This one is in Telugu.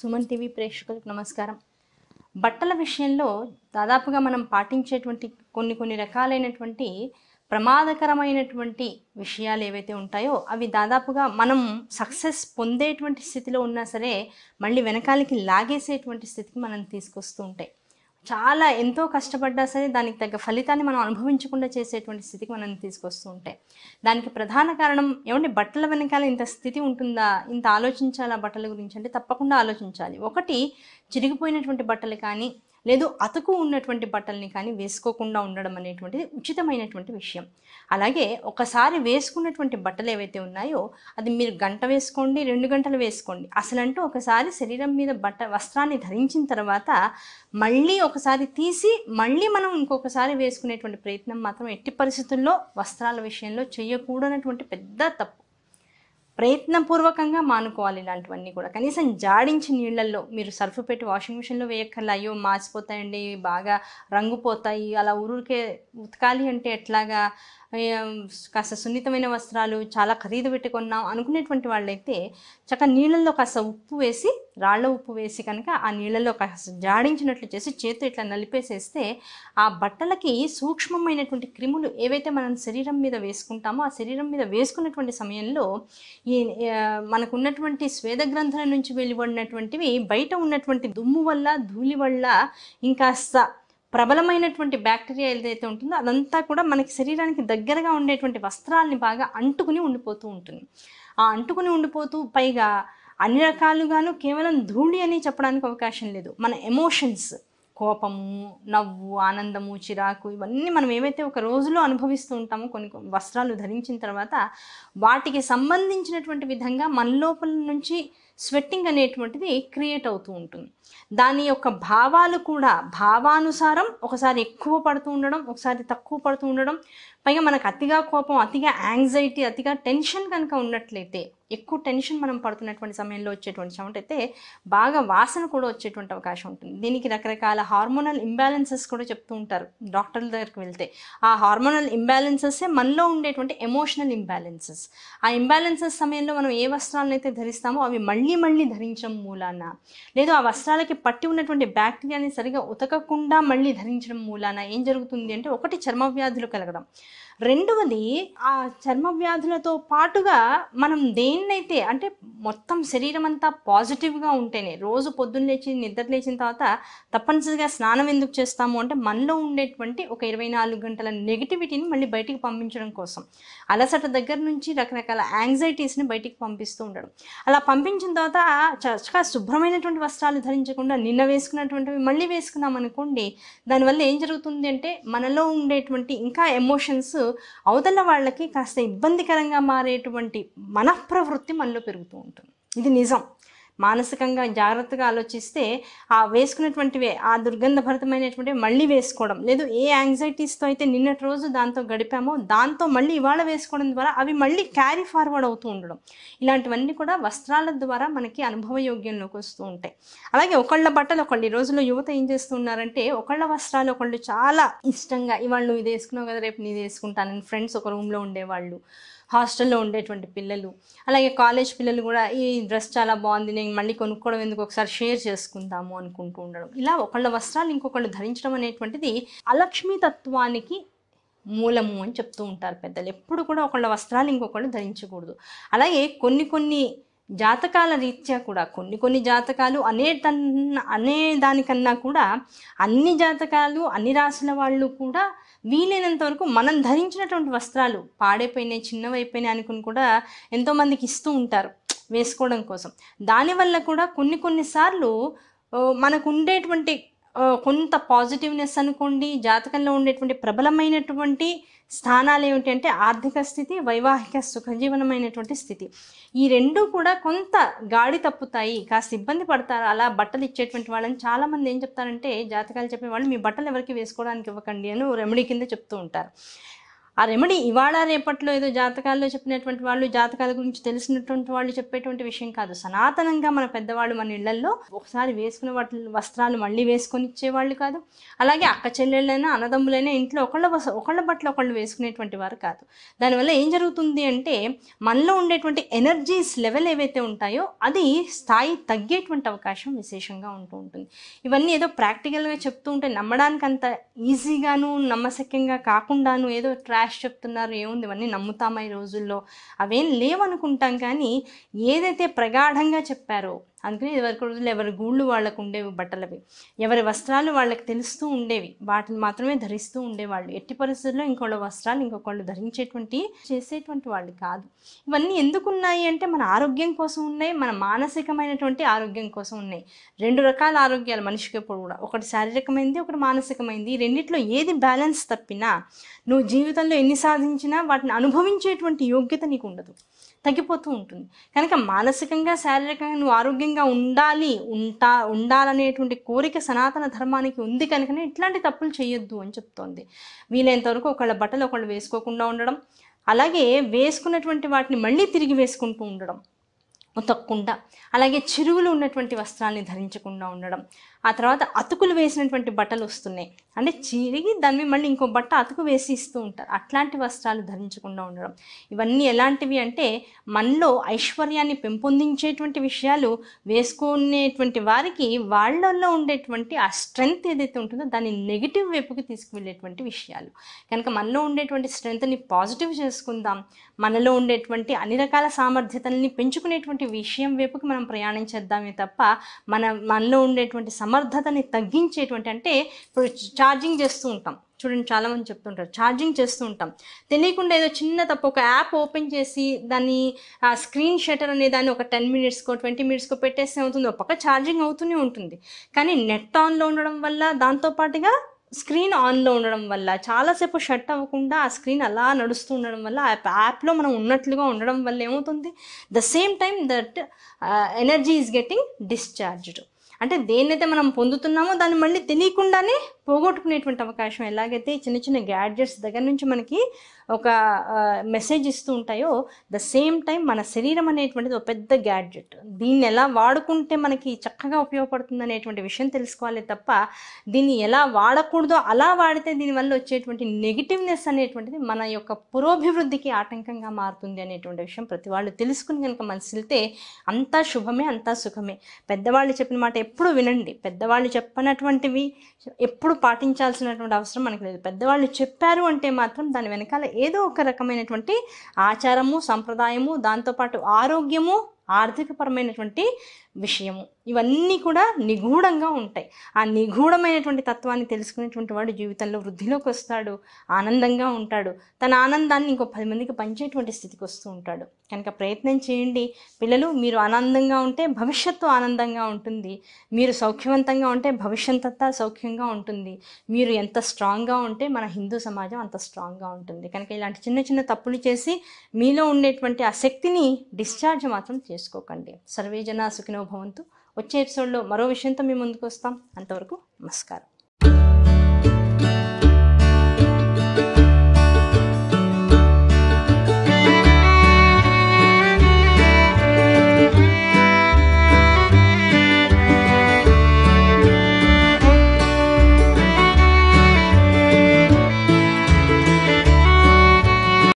సుమన్ టీవీ ప్రేక్షకులకు నమస్కారం బట్టల విషయంలో దాదాపుగా మనం పాటించేటువంటి కొన్ని కొన్ని రకాలైనటువంటి ప్రమాదకరమైనటువంటి విషయాలు ఏవైతే ఉంటాయో అవి దాదాపుగా మనం సక్సెస్ పొందేటువంటి స్థితిలో ఉన్నా సరే మళ్ళీ వెనకాలకి లాగేసేటువంటి స్థితికి మనం తీసుకొస్తూ ఉంటాయి చాలా ఎంతో కష్టపడ్డా సరే దానికి తగ్గ ఫలితాన్ని మనం అనుభవించకుండా చేసేటువంటి స్థితికి మనం తీసుకొస్తూ ఉంటాయి దానికి ప్రధాన కారణం ఏమంటే బట్టల వెనకాల ఇంత స్థితి ఉంటుందా ఇంత ఆలోచించాలా బట్టల గురించి అంటే తప్పకుండా ఆలోచించాలి ఒకటి చిరిగిపోయినటువంటి బట్టలు కానీ లేదు అతుకు ఉన్నటువంటి బట్టల్ని కానీ వేసుకోకుండా ఉండడం అనేటువంటిది ఉచితమైనటువంటి విషయం అలాగే ఒకసారి వేసుకున్నటువంటి బట్టలు ఏవైతే ఉన్నాయో అది మీరు గంట వేసుకోండి రెండు గంటలు వేసుకోండి అసలంటూ ఒకసారి శరీరం మీద బట్ట వస్త్రాన్ని ధరించిన తర్వాత మళ్ళీ ఒకసారి తీసి మళ్ళీ మనం ఇంకొకసారి వేసుకునేటువంటి ప్రయత్నం మాత్రం ఎట్టి పరిస్థితుల్లో వస్త్రాల విషయంలో చేయకూడనటువంటి పెద్ద తప్పు ప్రయత్నపూర్వకంగా మానుకోవాలి ఇలాంటివన్నీ కూడా కనీసం జాడించి నీళ్ళల్లో మీరు సర్ఫ్ పెట్టి వాషింగ్ మిషన్లో వేయక్కర్లా అయ్యో మాసిపోతాయండి బాగా రంగుపోతాయి అలా ఊరికే ఉతకాలి అంటే ఎట్లాగా కాస్త సున్నితమైన వస్త్రాలు చాలా ఖరీదు పెట్టుకున్నాం అనుకునేటువంటి వాళ్ళైతే చక్క నీళ్ళల్లో కాస్త ఉప్పు వేసి రాళ్ల ఉప్పు వేసి కనుక ఆ నీళ్ళలో కాస్త జాడించినట్లు చేసి చేతితో ఇట్లా నలిపేసేస్తే ఆ బట్టలకి సూక్ష్మమైనటువంటి క్రిములు ఏవైతే మనం శరీరం మీద వేసుకుంటామో ఆ శరీరం మీద వేసుకున్నటువంటి సమయంలో ఈ మనకున్నటువంటి స్వేద గ్రంథుల నుంచి వెలువడినటువంటివి బయట ఉన్నటువంటి దుమ్ము వల్ల ధూళి వల్ల ఇంకాస్త ప్రబలమైనటువంటి బ్యాక్టీరియా ఏదైతే ఉంటుందో అదంతా కూడా మనకి శరీరానికి దగ్గరగా ఉండేటువంటి వస్త్రాలని బాగా అంటుకుని ఉండిపోతూ ఉంటుంది ఆ అంటుకుని ఉండిపోతూ పైగా అన్ని రకాలుగాను కేవలం ధూళి అని చెప్పడానికి అవకాశం లేదు మన ఎమోషన్స్ కోపము నవ్వు ఆనందము చిరాకు ఇవన్నీ మనం ఏవైతే ఒక రోజులో అనుభవిస్తూ ఉంటామో కొన్ని వస్త్రాలు ధరించిన తర్వాత వాటికి సంబంధించినటువంటి విధంగా మన లోపల నుంచి స్వెట్టింగ్ అనేటువంటిది క్రియేట్ అవుతూ ఉంటుంది దాని యొక్క భావాలు కూడా భావానుసారం ఒకసారి ఎక్కువ పడుతూ ఉండడం ఒకసారి తక్కువ పడుతూ ఉండడం పైగా మనకు అతిగా కోపం అతిగా యాంగ్జైటీ అతిగా టెన్షన్ కనుక ఉన్నట్లయితే ఎక్కువ టెన్షన్ మనం పడుతున్నటువంటి సమయంలో వచ్చేటువంటి సౌండ్ అయితే బాగా వాసన కూడా వచ్చేటువంటి అవకాశం ఉంటుంది దీనికి రకరకాల హార్మోనల్ ఇంబ్యాలెన్సెస్ కూడా చెప్తూ ఉంటారు డాక్టర్ల దగ్గరికి వెళ్తే ఆ హార్మోనల్ ఇంబ్యాలెన్సెస్ మనలో ఉండేటువంటి ఎమోషనల్ ఇంబ్యాలెన్సెస్ ఆ ఇంబ్యాలెన్సెస్ సమయంలో మనం ఏ వస్త్రాలను అయితే ధరిస్తామో అవి మళ్ళీ మళ్ళీ మళ్ళీ ధరించడం మూలాన లేదా ఆ వస్త్రాలకి పట్టి ఉన్నటువంటి బ్యాక్టీరియాని సరిగా ఉతకకుండా మళ్ళీ ధరించడం మూలాన ఏం జరుగుతుంది అంటే ఒకటి చర్మ వ్యాధులు కలగడం రెండవది ఆ చర్మ వ్యాధులతో పాటుగా మనం దేన్నైతే అంటే మొత్తం శరీరం అంతా పాజిటివ్గా ఉంటేనే రోజు పొద్దున్న లేచి నిద్ర లేచిన తర్వాత తప్పనిసరిగా స్నానం ఎందుకు చేస్తాము అంటే మనలో ఉండేటువంటి ఒక ఇరవై నాలుగు గంటల నెగిటివిటీని మళ్ళీ బయటికి పంపించడం కోసం అలసట దగ్గర నుంచి రకరకాల యాంగ్జైటీస్ని బయటికి పంపిస్తూ ఉండడం అలా పంపించిన తర్వాత చక్కగా శుభ్రమైనటువంటి వస్త్రాలు ధరించకుండా నిన్న వేసుకున్నటువంటివి మళ్ళీ వేసుకున్నాం అనుకోండి దానివల్ల ఏం జరుగుతుంది అంటే మనలో ఉండేటువంటి ఇంకా ఎమోషన్స్ అవతల వాళ్ళకి కాస్త ఇబ్బందికరంగా మారేటువంటి మనఃప్రవృత్తి మనలో పెరుగుతూ ఉంటుంది ఇది నిజం మానసికంగా జాగ్రత్తగా ఆలోచిస్తే ఆ వేసుకున్నటువంటివే ఆ దుర్గంధభరితమైనటువంటి మళ్ళీ వేసుకోవడం లేదు ఏ యాంగ్జైటీస్తో అయితే నిన్నటి రోజు దాంతో గడిపామో దాంతో మళ్ళీ ఇవాళ వేసుకోవడం ద్వారా అవి మళ్ళీ క్యారీ ఫార్వర్డ్ అవుతూ ఉండడం ఇలాంటివన్నీ కూడా వస్త్రాల ద్వారా మనకి అనుభవయోగ్యంలోకి వస్తూ ఉంటాయి అలాగే ఒకళ్ళ బట్టలు ఒకళ్ళు ఈ రోజుల్లో యువత ఏం చేస్తున్నారంటే ఒకళ్ళ వస్త్రాలు ఒకళ్ళు చాలా ఇష్టంగా ఇవాళ నువ్వు ఇది వేసుకున్నావు కదా రేపు నీది వేసుకుంటానని ఫ్రెండ్స్ ఒక రూమ్లో ఉండేవాళ్ళు హాస్టల్లో ఉండేటువంటి పిల్లలు అలాగే కాలేజ్ పిల్లలు కూడా ఈ డ్రెస్ చాలా బాగుంది నేను మళ్ళీ కొనుక్కోవడం ఎందుకు ఒకసారి షేర్ చేసుకుందాము అనుకుంటూ ఉండడం ఇలా ఒకళ్ళ వస్త్రాలు ఇంకొకళ్ళు ధరించడం అనేటువంటిది అలక్ష్మీ తత్వానికి మూలము అని చెప్తూ ఉంటారు పెద్దలు ఎప్పుడు కూడా ఒకళ్ళ వస్త్రాలు ఇంకొకళ్ళు ధరించకూడదు అలాగే కొన్ని కొన్ని జాతకాల రీత్యా కూడా కొన్ని కొన్ని జాతకాలు అనే అనే దానికన్నా కూడా అన్ని జాతకాలు అన్ని రాసిన వాళ్ళు కూడా వీలైనంత వరకు మనం ధరించినటువంటి వస్త్రాలు పాడైపోయినాయి చిన్నవైపోయినాయి అనుకుని కూడా ఎంతోమందికి ఇస్తూ ఉంటారు వేసుకోవడం కోసం దానివల్ల కూడా కొన్ని కొన్నిసార్లు మనకు ఉండేటువంటి కొంత పాజిటివ్నెస్ అనుకోండి జాతకంలో ఉండేటువంటి ప్రబలమైనటువంటి స్థానాలు ఏమిటంటే ఆర్థిక స్థితి వైవాహిక సుఖజీవనమైనటువంటి స్థితి ఈ రెండు కూడా కొంత గాడి తప్పుతాయి కాస్త ఇబ్బంది పడతారు అలా బట్టలు ఇచ్చేటువంటి వాళ్ళని చాలామంది ఏం చెప్తారంటే జాతకాలు వాళ్ళు మీ బట్టలు ఎవరికి వేసుకోవడానికి ఇవ్వకండి అని రెమెడీ కింద చెప్తూ ఉంటారు ఆ రెమెడి ఇవాళ రేపట్లో ఏదో జాతకాల్లో చెప్పినటువంటి వాళ్ళు జాతకాల గురించి తెలిసినటువంటి వాళ్ళు చెప్పేటువంటి విషయం కాదు సనాతనంగా మన పెద్దవాళ్ళు మన ఇళ్లలో ఒకసారి వేసుకున్న వాటి వస్త్రాలు మళ్ళీ వేసుకొని ఇచ్చేవాళ్ళు కాదు అలాగే అక్క చెల్లెళ్ళైనా అన్నదమ్ములైనా ఇంట్లో ఒకళ్ళ ఒకళ్ళ బట్టలు ఒకళ్ళు వేసుకునేటువంటి వారు కాదు దానివల్ల ఏం జరుగుతుంది అంటే మనలో ఉండేటువంటి ఎనర్జీస్ లెవెల్ ఏవైతే ఉంటాయో అది స్థాయి తగ్గేటువంటి అవకాశం విశేషంగా ఉంటూ ఉంటుంది ఇవన్నీ ఏదో ప్రాక్టికల్గా చెప్తూ ఉంటే నమ్మడానికి అంత ఈజీగాను నమ్మశక్యంగా కాకుండాను ఏదో ట్రా ర్యాష్ చెప్తున్నారు ఏముంది ఇవన్నీ నమ్ముతామా ఈ రోజుల్లో అవేం లేవనుకుంటాం కానీ ఏదైతే ప్రగాఢంగా చెప్పారో అందుకని ఇదివరకు రోజుల్లో ఎవరి గూళ్ళు వాళ్ళకు ఉండేవి బట్టలవి ఎవరి వస్త్రాలు వాళ్ళకి తెలుస్తూ ఉండేవి వాటిని మాత్రమే ధరిస్తూ ఉండేవాళ్ళు ఎట్టి పరిస్థితుల్లో ఇంకోళ్ళ వస్త్రాలు ఇంకొకళ్ళు ధరించేటువంటి చేసేటువంటి వాళ్ళు కాదు ఇవన్నీ ఎందుకు ఉన్నాయి అంటే మన ఆరోగ్యం కోసం ఉన్నాయి మన మానసికమైనటువంటి ఆరోగ్యం కోసం ఉన్నాయి రెండు రకాల ఆరోగ్యాలు మనిషికి ఎప్పుడు కూడా ఒకటి శారీరకమైంది ఒకటి మానసికమైంది రెండిట్లో ఏది బ్యాలెన్స్ తప్పినా నువ్వు జీవితంలో ఎన్ని సాధించినా వాటిని అనుభవించేటువంటి యోగ్యత నీకు ఉండదు తగ్గిపోతూ ఉంటుంది కనుక మానసికంగా శారీరకంగా నువ్వు ఆరోగ్యం ఆరోగ్యంగా ఉండాలి ఉంటా ఉండాలనేటువంటి కోరిక సనాతన ధర్మానికి ఉంది కనుకనే ఇట్లాంటి తప్పులు చేయొద్దు అని చెప్తోంది వీలైనంత వరకు ఒకళ్ళ బట్టలు ఒకళ్ళు వేసుకోకుండా ఉండడం అలాగే వేసుకున్నటువంటి వాటిని మళ్ళీ తిరిగి వేసుకుంటూ ఉండడం ఉతక్కుండా అలాగే చిరువులు ఉన్నటువంటి వస్త్రాలని ధరించకుండా ఉండడం ఆ తర్వాత అతుకులు వేసినటువంటి బట్టలు వస్తున్నాయి అంటే చిరిగి మీద మళ్ళీ ఇంకో బట్ట అతుకు వేసి ఇస్తూ ఉంటారు అట్లాంటి వస్త్రాలు ధరించకుండా ఉండడం ఇవన్నీ ఎలాంటివి అంటే మనలో ఐశ్వర్యాన్ని పెంపొందించేటువంటి విషయాలు వేసుకునేటువంటి వారికి వాళ్ళల్లో ఉండేటువంటి ఆ స్ట్రెంగ్త్ ఏదైతే ఉంటుందో దాన్ని నెగిటివ్ వైపుకి తీసుకువెళ్ళేటువంటి విషయాలు కనుక మనలో ఉండేటువంటి స్ట్రెంగ్త్ని పాజిటివ్ చేసుకుందాం మనలో ఉండేటువంటి అన్ని రకాల సామర్థ్యతల్ని పెంచుకునేటువంటి ఉండేటువంటి విషయం వైపుకి మనం ప్రయాణించేద్దామే తప్ప మన మనలో ఉండేటువంటి సమర్థతని తగ్గించేటువంటి అంటే ఇప్పుడు ఛార్జింగ్ చేస్తూ ఉంటాం చూడండి చాలామంది చెప్తుంటారు ఛార్జింగ్ చేస్తూ ఉంటాం తెలియకుండా ఏదో చిన్న తప్ప ఒక యాప్ ఓపెన్ చేసి దాన్ని ఆ స్క్రీన్ షటర్ అనే దాన్ని ఒక టెన్ మినిట్స్కో ట్వంటీ మినిట్స్కో పెట్టేస్తే అవుతుంది ఒక పక్క ఛార్జింగ్ అవుతూనే ఉంటుంది కానీ నెట్ ఆన్లో ఉండడం వల్ల దాంతోపాటుగా స్క్రీన్ ఆన్లో ఉండడం వల్ల చాలాసేపు షట్ అవ్వకుండా ఆ స్క్రీన్ అలా నడుస్తూ ఉండడం వల్ల ఆ యాప్లో మనం ఉన్నట్లుగా ఉండడం వల్ల ఏమవుతుంది the same time that energy is getting discharged అంటే దేన్నైతే మనం పొందుతున్నామో దాన్ని మళ్ళీ తెలియకుండానే పోగొట్టుకునేటువంటి అవకాశం ఎలాగైతే చిన్న చిన్న గ్యాడ్జెట్స్ దగ్గర నుంచి మనకి ఒక మెసేజ్ ఇస్తూ ఉంటాయో ద సేమ్ టైం మన శరీరం అనేటువంటిది ఒక పెద్ద గ్యాడ్జెట్ దీన్ని ఎలా వాడుకుంటే మనకి చక్కగా ఉపయోగపడుతుంది అనేటువంటి విషయం తెలుసుకోవాలి తప్ప దీన్ని ఎలా వాడకూడదో అలా వాడితే దీనివల్ల వచ్చేటువంటి నెగిటివ్నెస్ అనేటువంటిది మన యొక్క పురోభివృద్ధికి ఆటంకంగా మారుతుంది అనేటువంటి విషయం ప్రతి వాళ్ళు తెలుసుకుని కనుక వెళ్తే అంతా శుభమే అంతా సుఖమే పెద్దవాళ్ళు చెప్పిన మాట ఎప్పుడు వినండి పెద్దవాళ్ళు చెప్పనటువంటివి ఎప్పుడు పాటించాల్సినటువంటి అవసరం మనకు లేదు పెద్దవాళ్ళు చెప్పారు అంటే మాత్రం దాని వెనకాల ఏదో ఒక రకమైనటువంటి ఆచారము సంప్రదాయము దాంతోపాటు ఆరోగ్యము ఆర్థికపరమైనటువంటి విషయము ఇవన్నీ కూడా నిగూఢంగా ఉంటాయి ఆ నిగూఢమైనటువంటి తత్వాన్ని తెలుసుకునేటువంటి వాడు జీవితంలో వృద్ధిలోకి వస్తాడు ఆనందంగా ఉంటాడు తన ఆనందాన్ని ఇంకో పది మందికి పంచేటువంటి స్థితికి వస్తూ ఉంటాడు కనుక ప్రయత్నం చేయండి పిల్లలు మీరు ఆనందంగా ఉంటే భవిష్యత్తు ఆనందంగా ఉంటుంది మీరు సౌఖ్యవంతంగా ఉంటే భవిష్యత్ అంతా సౌఖ్యంగా ఉంటుంది మీరు ఎంత స్ట్రాంగ్గా ఉంటే మన హిందూ సమాజం అంత స్ట్రాంగ్గా ఉంటుంది కనుక ఇలాంటి చిన్న చిన్న తప్పులు చేసి మీలో ఉండేటువంటి ఆ శక్తిని డిశ్చార్జ్ మాత్రం చేసుకోకండి సర్వేజన సుఖినో సుఖినో భవంతు వచ్చే ఎపిసోడ్లో మరో విషయంతో మీ ముందుకు వస్తాం అంతవరకు నమస్కారం